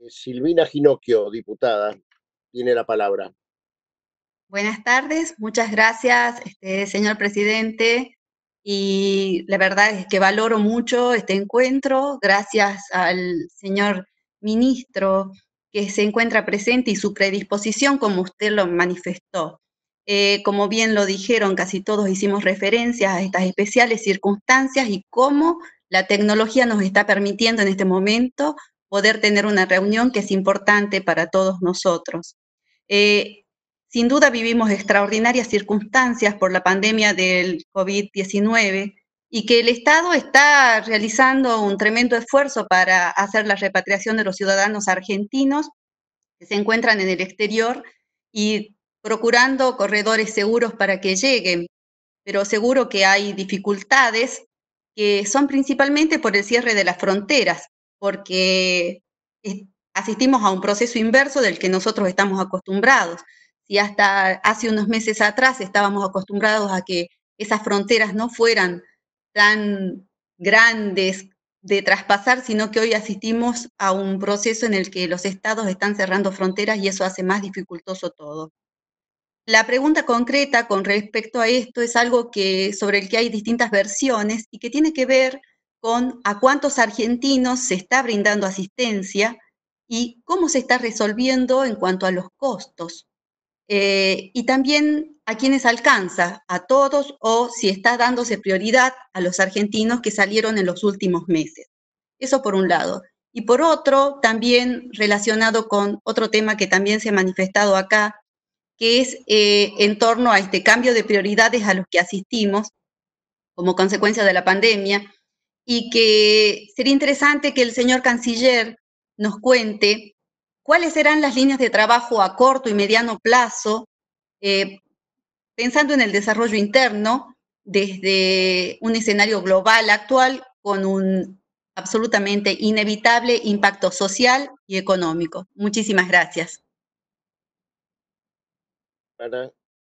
Eh, Silvina Ginocchio, diputada, tiene la palabra. Buenas tardes, muchas gracias, este, señor presidente. Y la verdad es que valoro mucho este encuentro, gracias al señor ministro que se encuentra presente y su predisposición, como usted lo manifestó. Eh, como bien lo dijeron, casi todos hicimos referencia a estas especiales circunstancias y cómo la tecnología nos está permitiendo en este momento poder tener una reunión que es importante para todos nosotros. Eh, sin duda vivimos extraordinarias circunstancias por la pandemia del COVID-19 y que el Estado está realizando un tremendo esfuerzo para hacer la repatriación de los ciudadanos argentinos que se encuentran en el exterior y procurando corredores seguros para que lleguen. Pero seguro que hay dificultades que son principalmente por el cierre de las fronteras porque asistimos a un proceso inverso del que nosotros estamos acostumbrados. Si hasta hace unos meses atrás estábamos acostumbrados a que esas fronteras no fueran tan grandes de traspasar, sino que hoy asistimos a un proceso en el que los estados están cerrando fronteras y eso hace más dificultoso todo. La pregunta concreta con respecto a esto es algo que, sobre el que hay distintas versiones y que tiene que ver con a cuántos argentinos se está brindando asistencia y cómo se está resolviendo en cuanto a los costos. Eh, y también a quienes alcanza, a todos o si está dándose prioridad a los argentinos que salieron en los últimos meses. Eso por un lado. Y por otro, también relacionado con otro tema que también se ha manifestado acá, que es eh, en torno a este cambio de prioridades a los que asistimos como consecuencia de la pandemia, y que sería interesante que el señor canciller nos cuente cuáles serán las líneas de trabajo a corto y mediano plazo, eh, pensando en el desarrollo interno desde un escenario global actual con un absolutamente inevitable impacto social y económico. Muchísimas gracias.